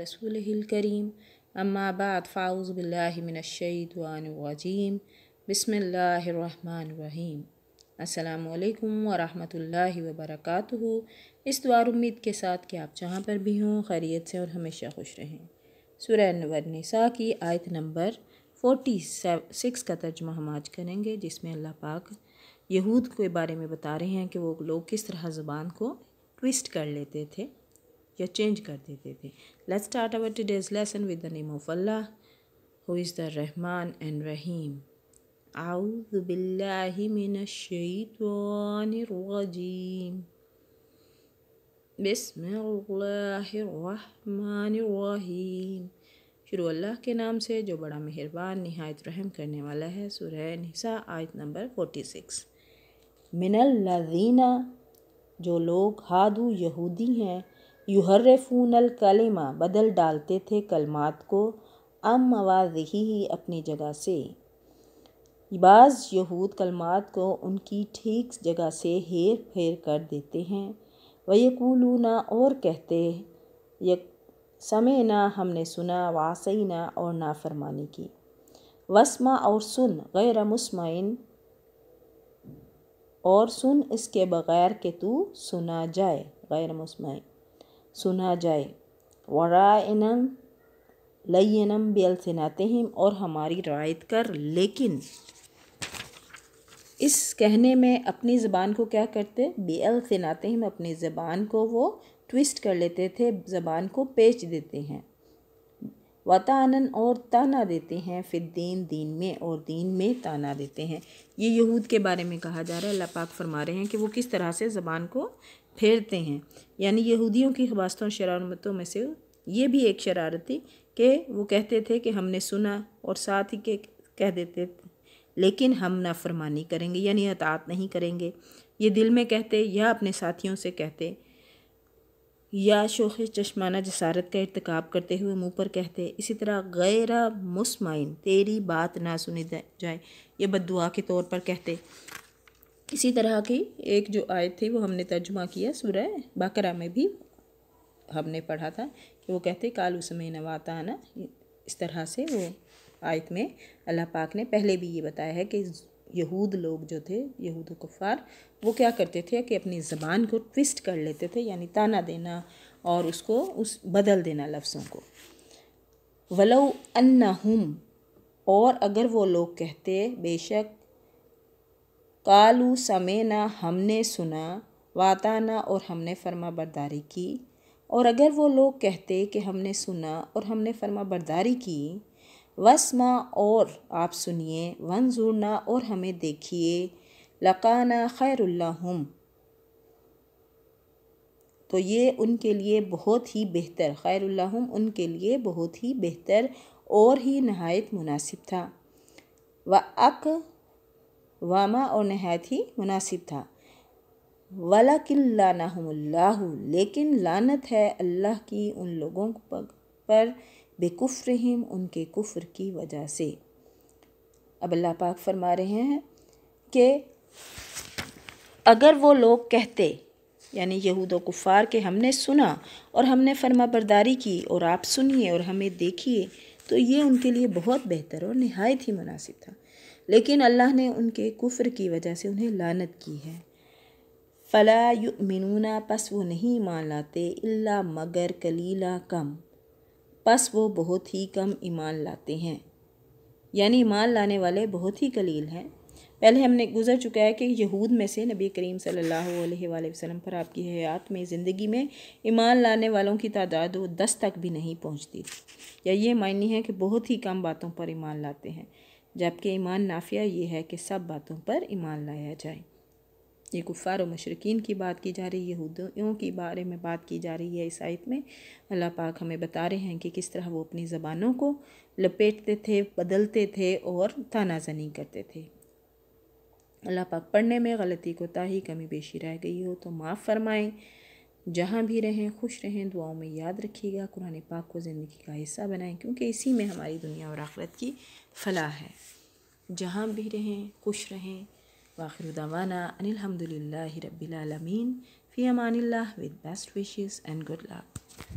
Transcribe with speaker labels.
Speaker 1: रसूल करीम अम्माबाद फ़ाउज़ बिल्लाशैदान वजीम बसमीम अल्लाम वरहमतुल्लाहि वबरकातुहू इस द्वार उम्मीद के साथ कि आप जहाँ पर भी हों खैरियत से और हमेशा खुश रहें सुरह नसा की आयत नंबर फोटी सिक्स का तर्जमा हम आज करेंगे जिसमें अल्लाह पाक यहूद के बारे में बता रहे हैं कि वो लोग किस तरह ज़ुबान को ट्विस्ट कर लेते थे या चेंज कर देते थे let's start our today's lesson with the name of Allah who is the Rahman and Rahim आउज़ बिल्लाहि शुरू अल्लाह के नाम से जो बड़ा मेहरबान नहायत रहम करने वाला है सुरह निसा आयत नंबर फोर्टी सिक्स मिनल लजीना जो लोग हादू यहूदी हैं यूहर्रफूनल कलिमा बदल डालते थे कलमात को अम मवाज ही अपनी जगह से बाज़ यहूद कलमात को उनकी ठीक जगह से हेर फेर कर देते हैं वयकूलूना और कहते यक ना हमने सुना ना और नाफरमानी की वसमा और सुन गैर मुस्मिन और सुन इसके बग़ैर के तू सुना जाए गैर मुस्मिन सुना जाए वरायनम लयनम बेल हैं और हमारी रायत कर लेकिन इस कहने में अपनी ज़बान को क्या करते बेल हैं अपनी ज़बान को वो ट्विस्ट कर लेते थे ज़बान को पेच देते हैं वतानन और ताना देते हैं फिर दीन दीन में और दीन में ताना देते हैं ये यहूद के बारे में कहा जा रहा है अल्लाह पाक फरमा रहे हैं कि वो किस तरह से ज़बान को फेरते हैं यानी यहूदियों की हबास्तों शरारतों में से ये भी एक शरारत थी कि वो कहते थे कि हमने सुना और साथ ही के कह देते लेकिन हम नाफरमानी करेंगे यानी अतात नहीं करेंगे ये दिल में कहते या अपने साथियों से कहते या शोख चश्माना जसारत का इरतकब करते हुए मुंह पर कहते इसी तरह गैर मुस्माइन तेरी बात ना सुनी जाए ये बदुआ के तौर पर कहते इसी तरह की एक जो आयत थी वो हमने तर्जुमा किया सुरह बकरा में भी हमने पढ़ा था कि वो कहते काल उसमें नवाता आना इस तरह से वो आयत में अल्लाह पाक ने पहले भी ये बताया है कि यहूद लोग जो थे यहूद कुफ़ार वो क्या करते थे कि अपनी ज़बान को ट्विस्ट कर लेते थे यानी ताना देना और उसको उस बदल देना लफ्ज़ों को वलो अन्ना हम और अगर वो लोग कहते बेशक कालू समय ना हमने सुना वाताना और हमने फर्मा बरदारी की और अगर वो लोग कहते कि हमने सुना और हमने फर्मा बरदारी की वसमा और आप सुनिए वन जुड़ना और हमें देखिए लकाना खैरुल्लाहम तो ये उनके लिए बहुत ही बेहतर खैरुल्लाहम उनके लिए बहुत ही बेहतर और ही नहायत मुनासिब था व अक वामा और नहायत ही मुनासिब था वाला किल्लानाहमुल्लाह लेकिन लानत है अल्लाह की उन लोगों पर रहीम उनके कुफ्र की वजह से अब अल्लाह पाक फरमा रहे हैं कि अगर वो लोग कहते यानी यहूद कुफ़ार के हमने सुना और हमने फर्मा बरदारी की और आप सुनिए और हमें देखिए तो ये उनके लिए बहुत बेहतर और नहायत ही मुनासिब था लेकिन अल्लाह ने उनके कुफ्र की वजह से उन्हें लानत की है फ़ला युमिनूना पस वो नहीं मान लाते इल्ला मगर कलीला कम पस वो बहुत ही कम ईमान लाते हैं यानी ईमान लाने वाले बहुत ही कलील हैं पहले हमने गुजर चुका है कि यहूद में से नबी करीम सल्लल्लाहु अलैहि वसल्लम पर आपकी हयात में ज़िंदगी में ईमान लाने वालों की तादाद वो दस तक भी नहीं पहुंचती या ये मायने है कि बहुत ही कम बातों पर ईमान लाते हैं जबकि ईमान नाफिया ये है कि सब बातों पर ईमान लाया जाए ये कुफ़ार और मशरकिन की बात की जा रही है यहूदियों के बारे में बात की जा रही है इस आयत में अल्लाह पाक हमें बता रहे हैं कि किस तरह वो अपनी ज़बानों को लपेटते थे बदलते थे और तानाजनी करते थे अल्लाह पाक पढ़ने में गलती को ताही कमी बेशी रह गई हो तो माफ़ फरमाएं जहाँ भी रहें खुश रहें दुआओं में याद रखिएगा कुरान पाक को ज़िंदगी का हिस्सा बनाएं क्योंकि इसी में हमारी दुनिया और आखरत की फलाह है जहाँ भी रहें खुश रहें वाखिर दवाना अनिलहमदिल्ला रबीआलमीन फ़ी अमान with best wishes and good luck